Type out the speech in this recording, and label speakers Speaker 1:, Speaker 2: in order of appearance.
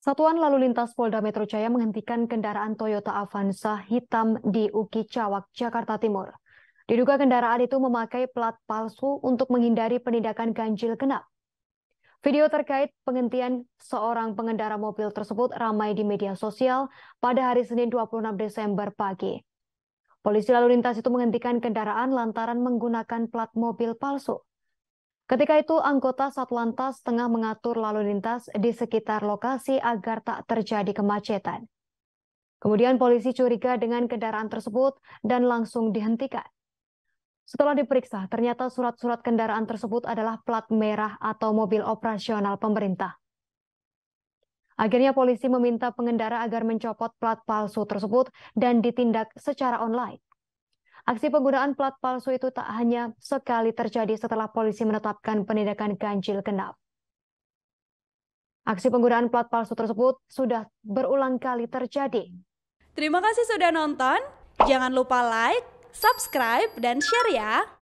Speaker 1: Satuan Lalu Lintas Polda Metro Jaya menghentikan kendaraan Toyota Avanza hitam di Uki Cawak, Jakarta Timur. Diduga kendaraan itu memakai plat palsu untuk menghindari penindakan ganjil genap. Video terkait penghentian seorang pengendara mobil tersebut ramai di media sosial pada hari Senin 26 Desember pagi. Polisi lalu lintas itu menghentikan kendaraan lantaran menggunakan plat mobil palsu. Ketika itu, anggota Satlantas tengah mengatur lalu lintas di sekitar lokasi agar tak terjadi kemacetan. Kemudian polisi curiga dengan kendaraan tersebut dan langsung dihentikan. Setelah diperiksa, ternyata surat-surat kendaraan tersebut adalah plat merah atau mobil operasional pemerintah. Akhirnya polisi meminta pengendara agar mencopot plat palsu tersebut dan ditindak secara online. Aksi penggunaan plat palsu itu tak hanya sekali terjadi setelah polisi menetapkan penindakan ganjil genap. Aksi penggunaan plat palsu tersebut sudah berulang kali terjadi.
Speaker 2: Terima kasih sudah nonton. Jangan lupa like, subscribe, dan share ya.